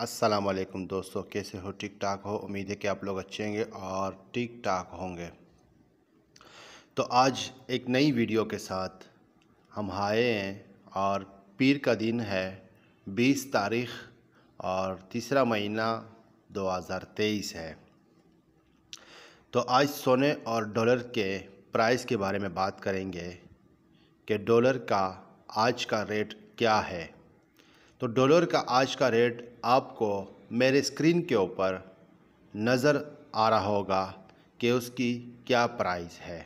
अस्सलाम वालेकुम दोस्तों कैसे हो ठीक ठाक हो उम्मीद है कि आप लोग अच्छे होंगे और ठीक ठाक होंगे तो आज एक नई वीडियो के साथ हम आए हैं और पीर का दिन है 20 तारीख और तीसरा महीना 2023 है तो आज सोने और डॉलर के प्राइस के बारे में बात करेंगे कि डॉलर का आज का रेट क्या है तो डॉलर का आज का रेट आपको मेरे स्क्रीन के ऊपर नज़र आ रहा होगा कि उसकी क्या प्राइस है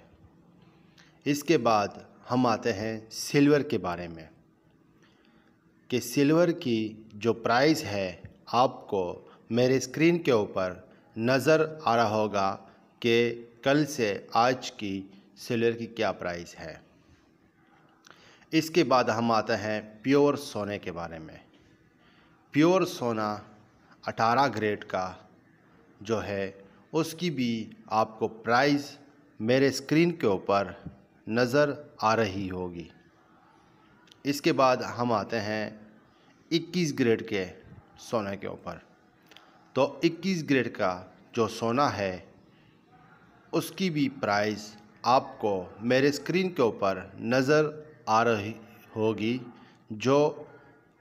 इसके बाद हम आते हैं सिल्वर के बारे में कि सिल्वर की जो प्राइस है आपको मेरे स्क्रीन के ऊपर नज़र आ रहा होगा कि कल से आज की सिल्वर की क्या प्राइस है इसके बाद हम आते हैं प्योर सोने के बारे में प्योर सोना अठारह ग्रेड का जो है उसकी भी आपको प्राइस मेरे स्क्रीन के ऊपर नज़र आ रही होगी इसके बाद हम आते हैं 21 ग्रेड के सोने के ऊपर तो 21 ग्रेड का जो सोना है उसकी भी प्राइस आपको मेरे स्क्रीन के ऊपर नज़र आ रही होगी जो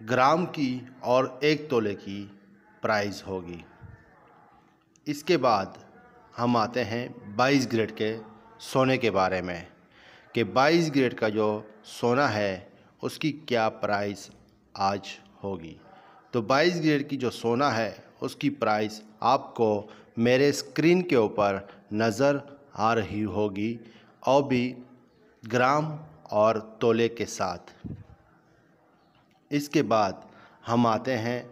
ग्राम की और एक तोले की प्राइस होगी इसके बाद हम आते हैं 22 ग्रेड के सोने के बारे में कि 22 ग्रेड का जो सोना है उसकी क्या प्राइस आज होगी तो 22 ग्रेड की जो सोना है उसकी प्राइस आपको मेरे स्क्रीन के ऊपर नज़र आ रही होगी और भी ग्राम और तोले के साथ इसके बाद हम आते हैं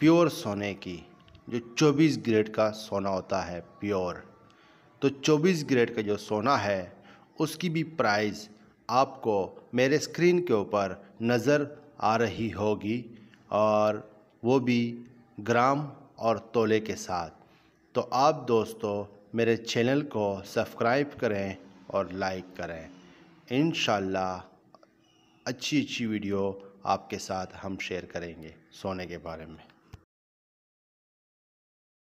प्योर सोने की जो 24 ग्रेड का सोना होता है प्योर तो 24 ग्रेड का जो सोना है उसकी भी प्राइस आपको मेरे स्क्रीन के ऊपर नज़र आ रही होगी और वो भी ग्राम और तोले के साथ तो आप दोस्तों मेरे चैनल को सब्सक्राइब करें और लाइक करें इन अच्छी अच्छी वीडियो आपके साथ हम शेयर करेंगे सोने के बारे में